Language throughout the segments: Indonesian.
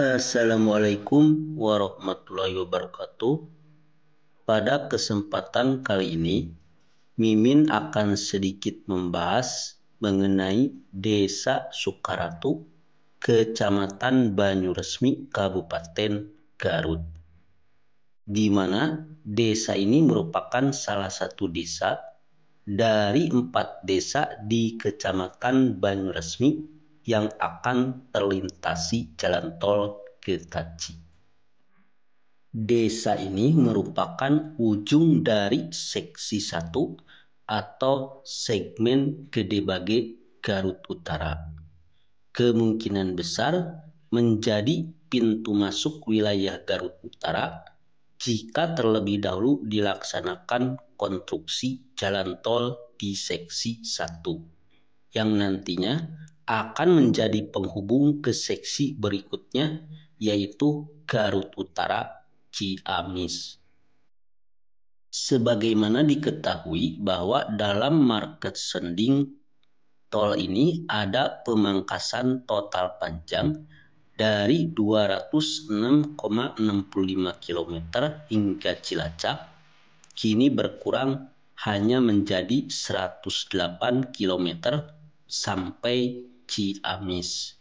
Assalamualaikum warahmatullahi wabarakatuh. Pada kesempatan kali ini, Mimin akan sedikit membahas mengenai Desa Sukaratu, Kecamatan Banyuresmi, Kabupaten Garut. Di mana desa ini merupakan salah satu desa dari empat desa di Kecamatan Banyuresmi, yang akan terlintasi jalan tol Getaci. Desa ini merupakan ujung dari seksi 1 atau segmen Gede Garut Utara. Kemungkinan besar menjadi pintu masuk wilayah Garut Utara jika terlebih dahulu dilaksanakan konstruksi jalan tol di seksi 1 yang nantinya akan menjadi penghubung ke seksi berikutnya yaitu Garut Utara Ciamis. Sebagaimana diketahui bahwa dalam market sending tol ini ada pemangkasan total panjang dari 206,65 km hingga Cilacap kini berkurang hanya menjadi 108 km sampai Ciamis.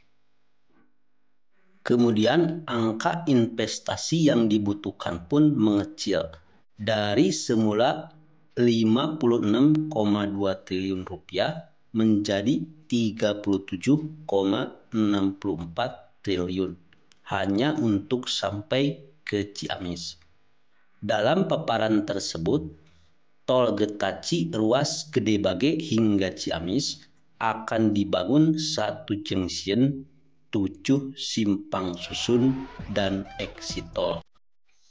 Kemudian angka investasi yang dibutuhkan pun mengecil dari semula 56,2 triliun rupiah menjadi 37,64 triliun hanya untuk sampai ke Ciamis. Dalam paparan tersebut, tol Getaci ruas Gede Bage hingga Ciamis akan dibangun satu junction, tujuh simpang susun, dan exit tol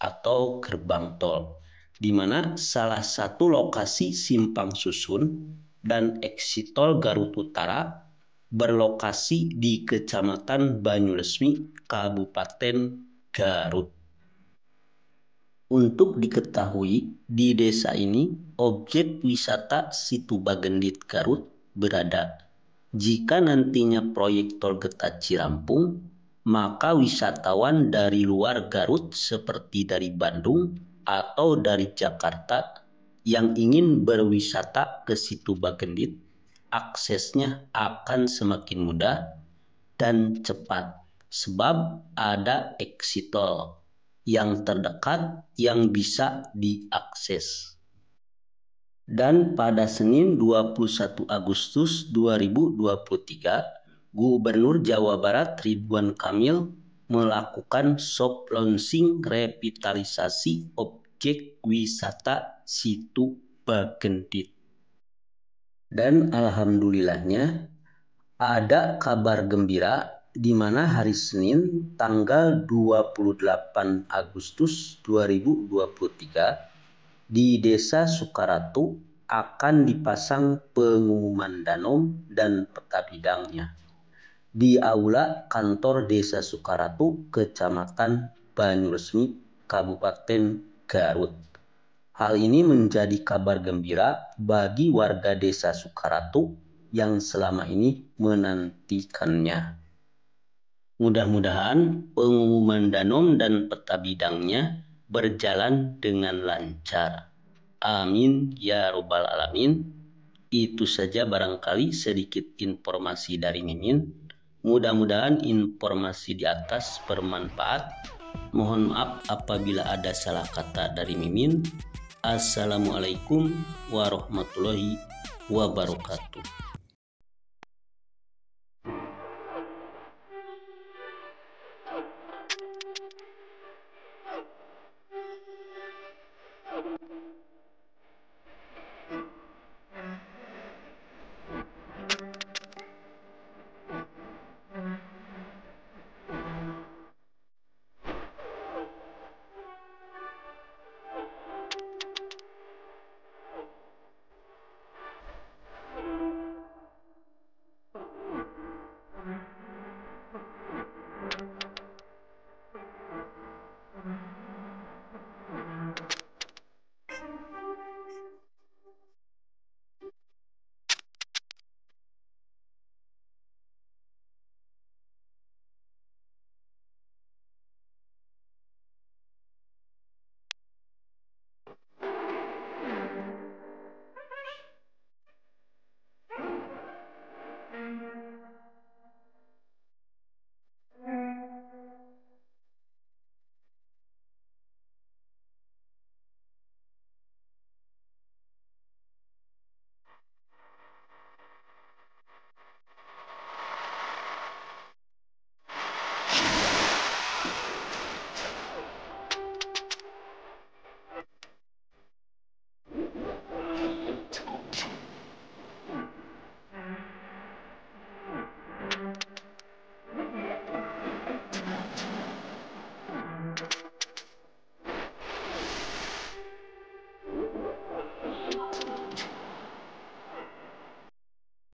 atau gerbang tol, di mana salah satu lokasi simpang susun dan exit tol Garut Utara berlokasi di Kecamatan Banyuresmi, Kabupaten Garut. Untuk diketahui, di desa ini objek wisata Situ Bagendit Garut berada. Jika nantinya proyek tol Getah Cirampung, maka wisatawan dari luar Garut seperti dari Bandung atau dari Jakarta yang ingin berwisata ke situ Bagendit, aksesnya akan semakin mudah dan cepat sebab ada exit tol yang terdekat yang bisa diakses dan pada Senin 21 Agustus 2023, Gubernur Jawa Barat Ridwan Kamil melakukan soft launching revitalisasi objek wisata Situ Bagendit. Dan alhamdulillahnya ada kabar gembira di mana hari Senin tanggal 28 Agustus 2023 di desa Sukaratu akan dipasang pengumuman Danom dan peta bidangnya di aula kantor Desa Sukaratu, Kecamatan Banyuresmi, Kabupaten Garut. Hal ini menjadi kabar gembira bagi warga Desa Sukaratu yang selama ini menantikannya. Mudah-mudahan pengumuman Danom dan peta bidangnya berjalan dengan lancar. Amin ya Rabbal 'Alamin. Itu saja barangkali sedikit informasi dari Mimin. Mudah-mudahan informasi di atas bermanfaat. Mohon maaf apabila ada salah kata dari Mimin. Assalamualaikum warahmatullahi wabarakatuh.